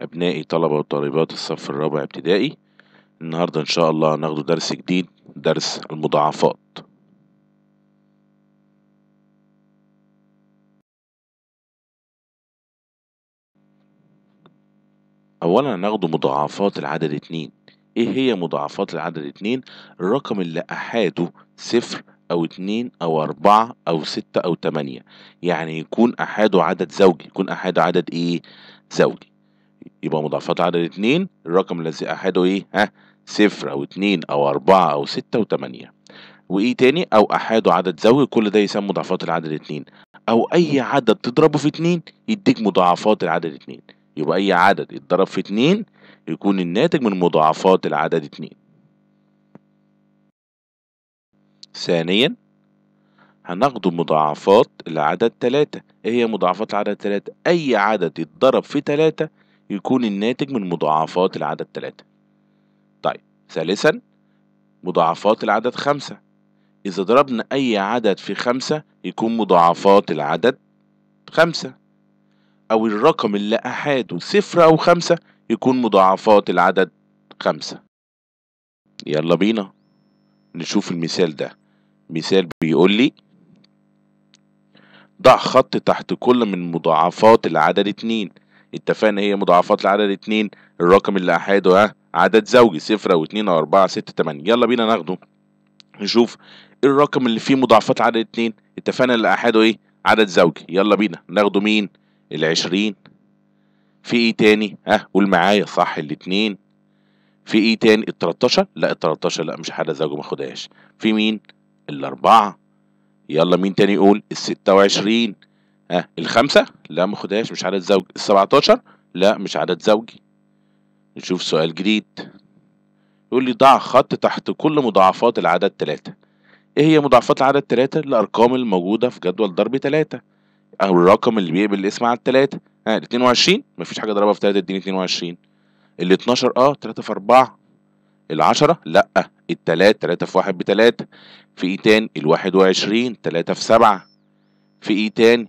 أبنائي طلبة وطالبات الصف الرابع ابتدائي النهاردة إن شاء الله هناخد درس جديد درس المضاعفات أولا هناخد مضاعفات العدد اتنين إيه هي مضاعفات العدد اتنين الرقم اللي أحاده صفر أو اتنين أو أربعة أو ستة أو تمانية يعني يكون أحاده عدد زوجي يكون أحاده عدد إيه زوجي يبقى مضاعفات عدد اتنين الرقم الذي احده إيه؟ ها صفر أو اتنين أو أربعة أو ستة وتمانية وإيه تاني أو أحاده عدد زوجي كل ده يسمى مضاعفات العدد اتنين أو أي عدد تضربه في اتنين يديك مضاعفات العدد اتنين يبقى أي عدد يتضرب في اتنين يكون الناتج من مضاعفات العدد اتنين ثانيا هناخد مضاعفات العدد تلاتة ايه هي مضاعفات العدد تلاتة اي عدد يتضرب في تلاتة يكون الناتج من مضاعفات العدد 3 طيب ثالثا مضاعفات العدد خمسة إذا ضربنا أي عدد في خمسة يكون مضاعفات العدد خمسة أو الرقم اللي أحاده صفر أو خمسة يكون مضاعفات العدد خمسة يلا بينا نشوف المثال ده مثال بيقول لي ضع خط تحت كل من مضاعفات العدد اتنين اتفقنا هي مضاعفات العدد اتنين الرقم اللي احاده عدد زوجي صفر او اتنين او اربعة ستة تمانية يلا بينا ناخده نشوف إيه الرقم اللي فيه مضاعفات عدد اتنين اتفقنا اللي احاده ايه عدد زوجي يلا بينا ناخده مين العشرين في ايه تاني ها قول معايا صح الاتنين في ايه تاني ال 13 لا ال 13 لا مش حاجه زوجي ما خدهاش في مين الاربعه يلا مين تاني يقول ال 26 ها الخمسة لا ما خدهاش مش عدد زوجي السبعتاشر لا مش عدد زوجي نشوف سؤال جديد يقول لي ضع خط تحت كل مضاعفات العدد تلاتة ايه هي مضاعفات العدد تلاتة الارقام الموجودة في جدول ضرب تلاتة او الرقم اللي بيقبل الاسم على التلاتة ها ال 22 مفيش حاجة ضربها في تلاتة اديني 22 ال 12 اه 3 في 4 العشرة لا التلاتة تلاتة في واحد 3 في ايه تاني ال 21 تلاتة في سبعة في ايه تاني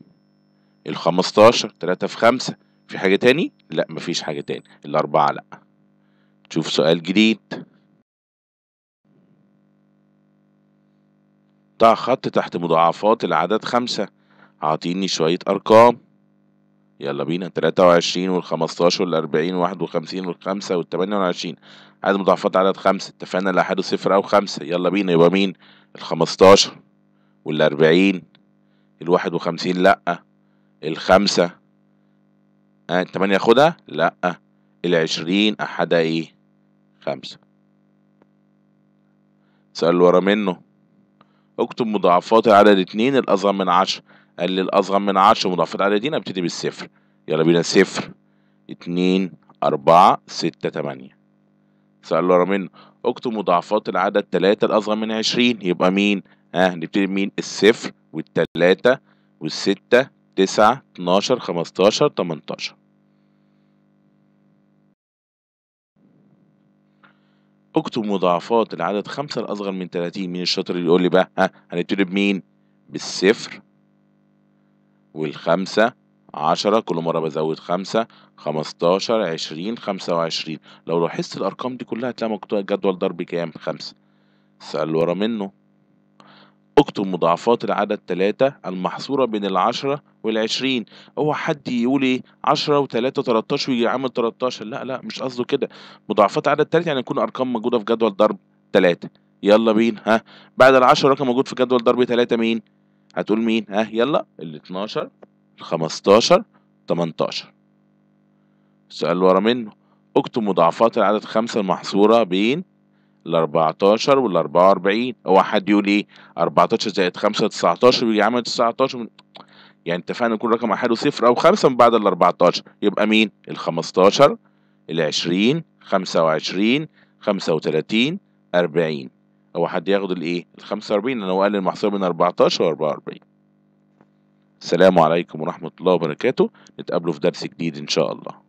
ال 15 3 في 5 في حاجة تاني؟ لا مفيش حاجة تاني الأربعة لا تشوف سؤال جديد ضع خط تحت مضاعفات العدد خمسة أعطيني شوية أرقام يلا بينا تلاتة وعشرين والخمستاشر والأربعين وواحد وخمسين والخمسة والتمانية وعشرين عدد مضاعفات عدد خمسة اتفقنا لا أحده صفر أو خمسة يلا بينا يبقى مين الخمستاشر والأربعين الواحد وخمسين لأ الخمسة آه التمانية ياخدها لأ العشرين أحدها إيه خمسة السؤال اللي ورا منه اكتب مضاعفات العدد اتنين الأصغر من عشرة قال لي الأصغر من عشرة مضاعفات عددين ابتدي بالصفر يلا بينا صفر اتنين أربعة ستة تمانية السؤال اللي ورا منه اكتب مضاعفات العدد تلاتة الأصغر من عشرين يبقى مين؟ ها آه نبتدي بمين؟ الصفر والتلاتة والستة تسعة اتناشر خمستاشر تمنتاشر اكتب مضاعفات العدد خمسة الأصغر من تلاتين من الشطر اللي يقول لي بقى هنبتدي بمين؟ بالصفر والخمسة عشرة كل مرة بزود خمسة خمستاشر عشرين خمسة وعشرين لو لاحظت الأرقام دي كلها هتلاقي مكتوبة جدول ضرب كام؟ خمسة السؤال ورا منه اكتب مضاعفات العدد تلاتة المحصورة بين العشرة والعشرين هو حد يقول ايه عشرة وتلاتة وتلاتاش ويجي عامل تلاتاشر لا لا مش قصده كده مضاعفات عدد تلاتة يعني يكون ارقام موجودة في جدول ضرب تلاتة يلا بينا ها بعد العشرة رقم موجود في جدول ضرب تلاتة مين هتقول مين ها يلا ال 12 ال 15 18 السؤال اللي ورا منه اكتب مضاعفات العدد خمسة المحصورة بين ال 14 وال 44 هو حد يقول ايه 14 زائد 5 19 ويجي عامل 19 يعني اتفقنا كل رقم احاله صفر او خمسه من بعد ال 14 يبقى مين ال 15 ال 20 25 35 40 هو حد ياخد الايه ال 45 إيه؟ لان هو قال المحصول بين 14 و 44 السلام عليكم ورحمه الله وبركاته نتقابلوا في درس جديد ان شاء الله